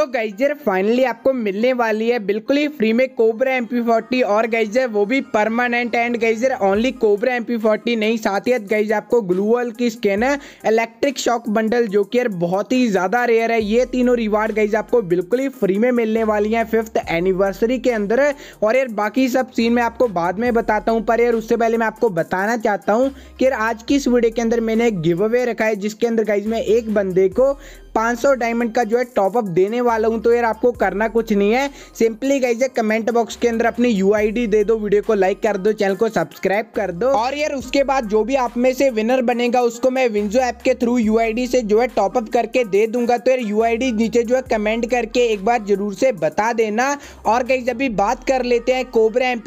तो geyser finally आपको मिलने वाली है बिल्कुल ही फ्री में कोबरा एम पी और गाइजर वो भी परमानेंट एंड गाइजर ओनली कोबरा एम पी नहीं साथ ही गाइज आपको ग्लूअल की है इलेक्ट्रिक शॉक बंडल जो कि यार बहुत ही ज़्यादा रेयर है ये तीनों रिवार्ड गाइज आपको बिल्कुल ही फ्री में मिलने वाली है फिफ्थ एनिवर्सरी के अंदर और यार बाकी सब सीन में आपको बाद में बताता हूँ पर यार उससे पहले मैं आपको बताना चाहता हूँ कि यार आज की इस वीडियो के अंदर मैंने गिव अवे रखा है जिसके अंदर गाइज मैं एक बंदे को 500 डायमंड का जो है टॉपअप देने वाला हूँ तो यार आपको करना कुछ नहीं है सिंपली गई कमेंट बॉक्स के अंदर अपनी यू दे दो वीडियो को लाइक कर दो चैनल को सब्सक्राइब कर दो और यार उसके बाद जो भी आप में से विनर बनेगा उसको मैं विंजो ऐप के थ्रू यू से जो है टॉपअप करके दे दूंगा तो यार यू नीचे जो है कमेंट करके एक बार जरूर से बता देना और गई अभी बात कर लेते हैं कोबरा एम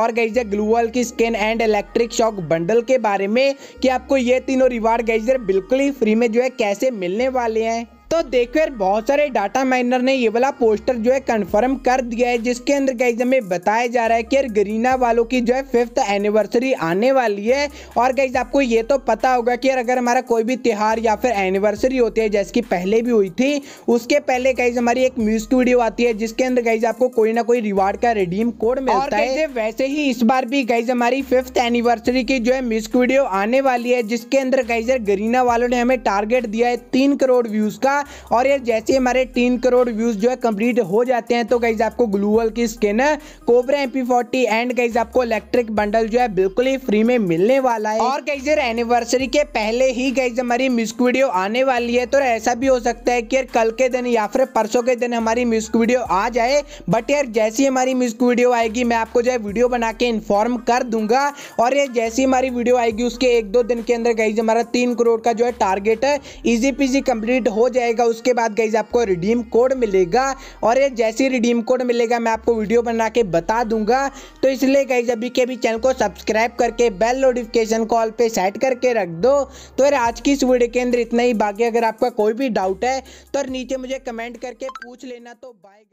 और गाइज ग्लूवल की skin and electric shock bundle के बारे में कि आपको ये तीनों रिवार्ड गई बिल्कुल ही फ्री में जो है कैसे मिलने वाले हैं तो देखो यार बहुत सारे डाटा माइनर ने ये वाला पोस्टर जो है कंफर्म कर दिया है जिसके अंदर गाइज हमें बताया जा रहा है कि यार गरीना वालों की जो है फिफ्थ एनिवर्सरी आने वाली है और गाइज आपको ये तो पता होगा कि यार अगर हमारा कोई भी त्यौहार या फिर एनिवर्सरी होती है जैसे कि पहले भी हुई थी उसके पहले गाइज हमारी एक म्यूजिक वीडियो आती है जिसके अंदर गाइज आपको कोई ना कोई रिवार्ड का रिडीम कोड मिलता है वैसे ही इस बार भी गाइज हमारी फिफ्थ एनिवर्सरी की जो है म्यूजिक वीडियो आने वाली है जिसके अंदर गाइजर गरीना वालों ने हमें टारगेट दिया है तीन करोड़ व्यूज का और ये जैसे हमारे तीन करोड़ व्यूज जो है कंप्लीट हो जाते हैं तो कहीं आपको ग्लूअल की skin Cobra M P and कहीं आपको इलेक्ट्रिक बंडल जो है बिल्कुल ही फ्री में मिलने वाला है और कहीं गाइज एनिवर्सरी के पहले ही गाइज हमारी म्यूजिक वीडियो आने वाली है तो ऐसा भी हो सकता है कि यार कल के दिन या फिर परसों के दिन हमारी म्यूजिक वीडियो आ जाए बट यार जैसी हमारी म्यूजिक वीडियो आएगी मैं आपको जो है वीडियो बना के इन्फॉर्म कर दूंगा और ये जैसी हमारी वीडियो आएगी उसके एक दो दिन के अंदर कहीं हमारा तीन करोड़ का जो है टारगेट है इजी पीजी कंप्लीट हो जाएगा करेगा उसके बाद गाइज आपको रिडीम कोड मिलेगा और ये जैसे ही रिडीम कोड मिलेगा मैं आपको वीडियो बना के बता दूंगा तो इसलिए गाइज अभी के भी चैनल को सब्सक्राइब करके बेल नोटिफिकेशन कॉल पे सेट करके रख दो तो यार आज की इस वीडियो के अंदर इतना ही बाकी अगर आपका कोई भी डाउट है तो नीचे मुझे कमेंट करके पूछ लेना तो बाय